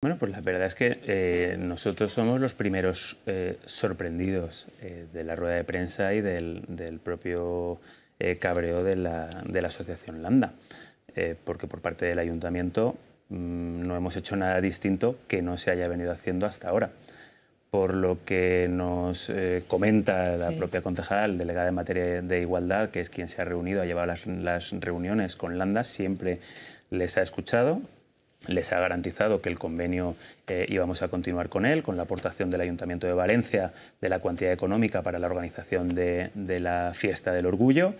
Bueno, pues la verdad es que eh, nosotros somos los primeros eh, sorprendidos eh, de la rueda de prensa y del, propio cabreo de la, Asociación Landa, porque por parte del ayuntamiento mm, no hemos hecho nada distinto que no se haya venido haciendo hasta ahora. Por lo que nos comenta la propia concejal, delegada en materia de igualdad, que es quien se ha reunido, ha llevado las, las reuniones con Landa, siempre les ha escuchado, les ha garantizado que el convenio eh, íbamos a continuar con él, con la aportación del Ayuntamiento de Valencia de la cuantía económica para la organización de, la Fiesta del Orgullo.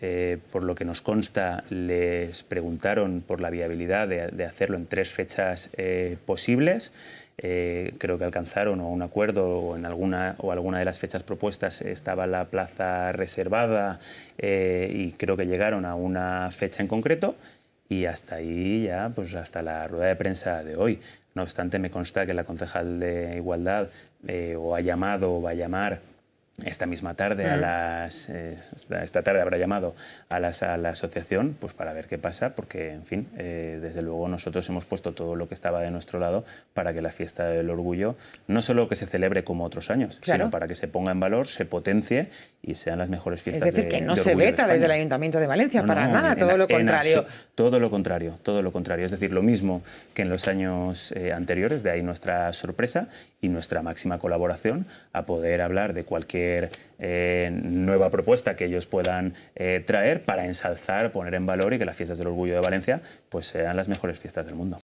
Eh, por lo que nos consta, les preguntaron por la viabilidad de, hacerlo en tres fechas eh, posibles. creo que alcanzaron un acuerdo o en alguna, o alguna de las fechas propuestas estaba la plaza reservada y creo que llegaron a una fecha en concreto y hasta ahí ya, pues hasta la rueda de prensa de hoy. No obstante, me consta que la concejal de Igualdad eh, o ha llamado o va a llamar esta misma tarde, a mm. las, eh, esta tarde habrá llamado a, a, la asociación pues para ver qué pasa, porque, en fin, eh, desde luego nosotros hemos puesto todo lo que estaba de nuestro lado para que la fiesta del orgullo no solo que se celebre como otros años, sino para que se ponga en valor, se potencie y sean las mejores fiestas. Es decir, que no se veta desde el Ayuntamiento de Valencia, para nada, todo lo contrario. Todo lo contrario, todo lo contrario. Es decir, lo mismo que en los años eh, anteriores, de ahí nuestra sorpresa y nuestra máxima colaboración a poder hablar de cualquier eh, nueva propuesta que ellos puedan eh, traer para ensalzar, poner en valor y que las fiestas del orgullo de Valencia pues sean las mejores fiestas del mundo.